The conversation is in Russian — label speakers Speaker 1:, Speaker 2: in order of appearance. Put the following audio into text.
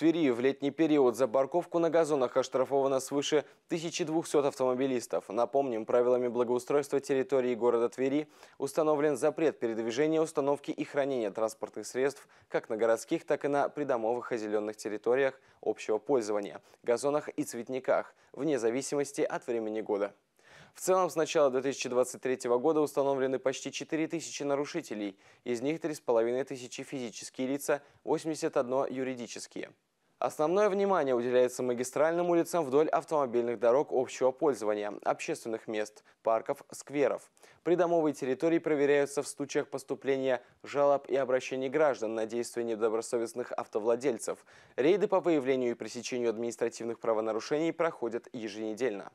Speaker 1: Твери в летний период за парковку на газонах оштрафовано свыше 1200 автомобилистов. Напомним, правилами благоустройства территории города Твери установлен запрет передвижения, установки и хранения транспортных средств как на городских, так и на придомовых и зеленых территориях общего пользования, газонах и цветниках, вне зависимости от времени года. В целом, с начала 2023 года установлены почти 4 тысячи нарушителей, из них 3,5 тысячи физические лица, 81 юридические. Основное внимание уделяется магистральным улицам вдоль автомобильных дорог общего пользования, общественных мест, парков, скверов. Придомовые территории проверяются в случаях поступления жалоб и обращений граждан на действия недобросовестных автовладельцев. Рейды по выявлению и пресечению административных правонарушений проходят еженедельно.